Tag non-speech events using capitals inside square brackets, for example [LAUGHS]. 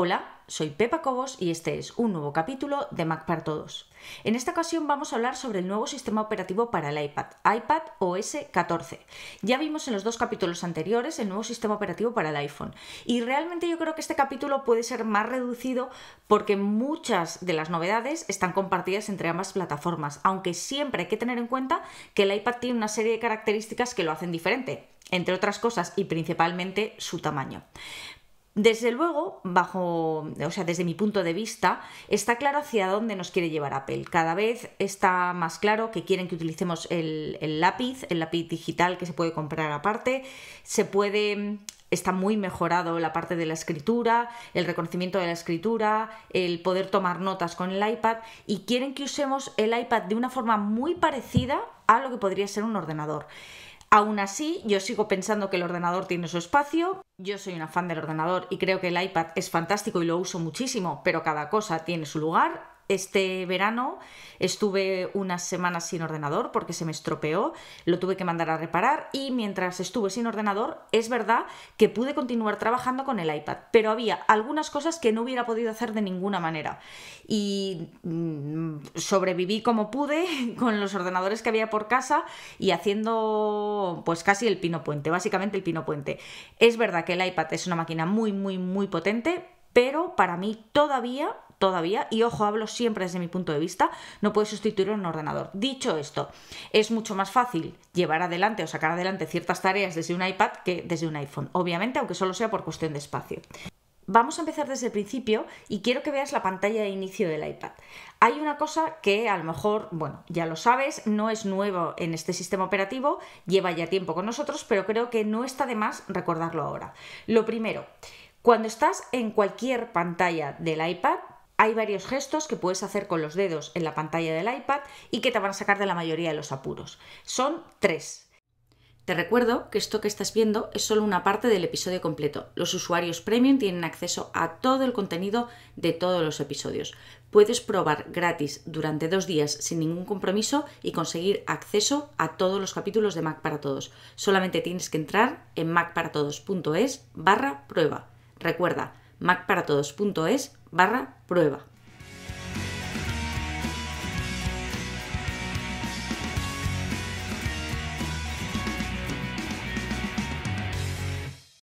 Hola, soy Pepa Cobos y este es un nuevo capítulo de Mac para Todos. En esta ocasión vamos a hablar sobre el nuevo sistema operativo para el iPad, iPad OS 14. Ya vimos en los dos capítulos anteriores el nuevo sistema operativo para el iPhone y realmente yo creo que este capítulo puede ser más reducido porque muchas de las novedades están compartidas entre ambas plataformas, aunque siempre hay que tener en cuenta que el iPad tiene una serie de características que lo hacen diferente entre otras cosas y principalmente su tamaño. Desde luego, bajo, o sea, desde mi punto de vista, está claro hacia dónde nos quiere llevar Apple. Cada vez está más claro que quieren que utilicemos el, lápiz, el lápiz digital que se puede comprar aparte. Se puede está muy mejorado la parte de la escritura, el reconocimiento de la escritura, el poder tomar notas con el iPad y quieren que usemos el iPad de una forma muy parecida a lo que podría ser un ordenador. Aún así, yo sigo pensando que el ordenador tiene su espacio. Yo soy una fan del ordenador y creo que el iPad es fantástico y lo uso muchísimo, pero cada cosa tiene su lugar este verano estuve unas semanas sin ordenador porque se me estropeó, lo tuve que mandar a reparar y mientras estuve sin ordenador es verdad que pude continuar trabajando con el iPad, pero había algunas cosas que no hubiera podido hacer de ninguna manera y mm, sobreviví como pude [LAUGHS] con los ordenadores que había por casa y haciendo pues casi el pino puente, básicamente el pino puente. Es verdad que el iPad es una máquina muy muy muy potente, pero para mí todavía todavía, y ojo, hablo siempre desde mi punto de vista, no puedes sustituir un ordenador. Dicho esto, es mucho más fácil llevar adelante o sacar adelante ciertas tareas desde un iPad que desde un iPhone, obviamente, aunque solo sea por cuestión de espacio. Vamos a empezar desde el principio y quiero que veas la pantalla de inicio del iPad. Hay una cosa que a lo mejor, bueno, ya lo sabes, no es nuevo en este sistema operativo, lleva ya tiempo con nosotros, pero creo que no está de más recordarlo ahora. Lo primero, cuando estás en cualquier pantalla del iPad, hay varios gestos que puedes hacer con los dedos en la pantalla del iPad y que te van a sacar de la mayoría de los apuros. Son tres. Te recuerdo que esto que estás viendo es solo una parte del episodio completo. Los usuarios premium tienen acceso a todo el contenido de todos los episodios. Puedes probar gratis durante dos días sin ningún compromiso y conseguir acceso a todos los capítulos de Mac para Todos. Solamente tienes que entrar en macparatodos.es barra prueba. Recuerda, macparatodos.es barra prueba.